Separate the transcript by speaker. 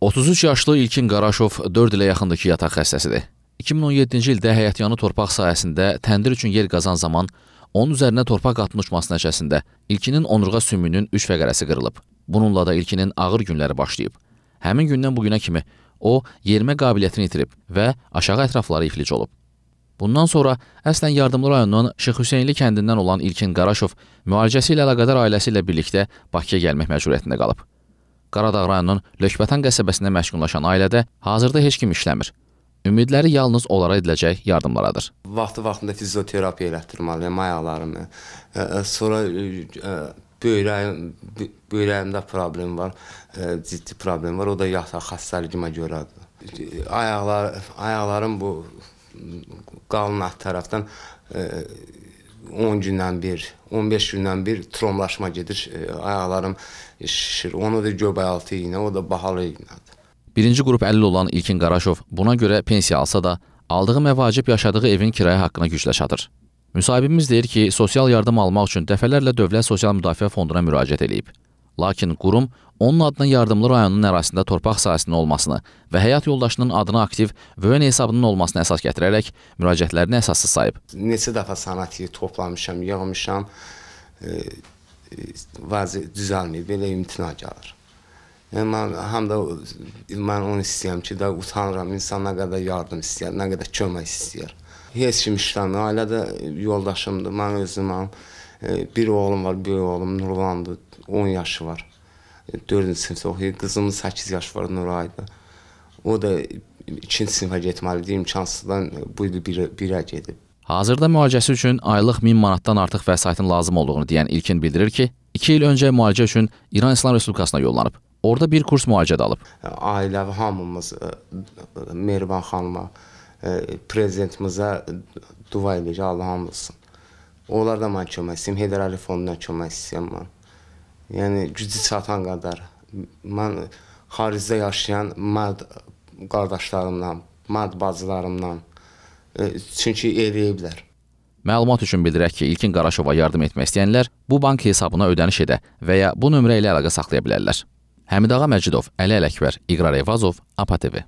Speaker 1: 33 yaşlı İlkin Qaraşov 4 ilə yaxındır ki, yataq xəstəsidir. 2017-ci ildə həyətyanı torpaq sahəsində təndir üçün yer qazan zaman onun üzərinə torpaq qatın uçması nəticəsində ilkinin onurğa sümüyünün 3 fəqərəsi qırılıb. Bununla da ilkinin ağır günləri başlayıb. Həmin gündən bu günə kimi o yerimə qabiliyyətini itirib və aşağı ətrafları iflic olub. Bundan sonra əslən Yardımlı rayonunun Şıx Hüseynli kəndindən olan İlkin Qaraşov müalicəsi ilə əlaqədar ailəsi ilə birlikdə Bakıya gəlmək məcburiyyətində qalıb. Qaradağ rayonunun Lökbətan qəsəbəsində məskunlaşan ailədə hazırda heç kim işləmir. Ümidləri yalnız onlara ediləcək yardımlaradır.
Speaker 2: Vaxtı-vaxtında fizioterapiya elətdirməliyəm ayaqlarımı. E, e, sonra e, böyrəyim, böyrəyimdə problem var, ciddi problem var. O da yataq xəstəliyimə görədir. Ayaqlar, ayaqlarım bu qalın alt tərəfdən 10 gündən bir, 15 gündən bir tromlaşma gedir. E, ayaqlarım şişir. Onu da göbəyaltı iynə, o da bahalı iynədir.
Speaker 1: Birinci qrup 50 olan İlkin Qaraşov buna görə pensiya alsa da, aldığı məvacib yaşadığı evin kirayə haqqına güclə çatır. Müsahibimiz deyir ki, sosial yardım almaq üçün dəfələrlə Dövlət Sosial Müdafiə Fonduna müraciət edib. Lakin qurum onun adına yardımlı rayonun ərazisində torpaq sahəsinin olmasını və həyat yoldaşının adına aktiv VÖN hesabının olmasına əsas gətirərək müraciətlərini əsassız sayıb.
Speaker 2: Neçə dəfə sanatiyi toplamışam, yığmışam, e, e vəzi düzəlmir, belə imtina gəlir. Yəni, mən, həm də mən onu istəyirəm ki, də utanıram, insan nə qədər yardım istəyər, nə qədər kömək istəyər. Heç kim işləmir, ailədə yoldaşımdır, mən özüm, mən bir oğlum var, böyük oğlum Nurlandı, 10 yaşı var. 4-cü sinifdə oxuyur. Qızımın 8 yaşı var, Nuraydı. O da 2-ci sinifə getməlidir, imkansızdan e, bu il bir, birə gedib.
Speaker 1: Hazırda müalicəsi üçün aylıq 1000 manatdan artıq vəsaitin lazım olduğunu deyən İlkin bildirir ki, 2 il öncə müalicə üçün İran İslam Respublikasına yollanıb. Orada bir kurs müalicə də alıb. E,
Speaker 2: ailəvi hamımız e, Mehriban xanıma, prezidentimizə dua eləyir, Allah hamısın. Onlar da mən kömək istəyim, Heydər Əli fonduna kömək istəyirəm mən. Yəni gücü çatan qədər mən xaricdə yaşayan mərd qardaşlarımla, mərd bacılarımla e, çünki eləyiblər.
Speaker 1: Məlumat üçün bildirək ki, İlkin Qaraşova yardım etmək istəyənlər bu bank hesabına ödəniş edə və ya bu nömrə ilə əlaqə saxlaya bilərlər. Həmidağa Məcidov, Əli Ələkbər, İqrar Evazov, APA TV.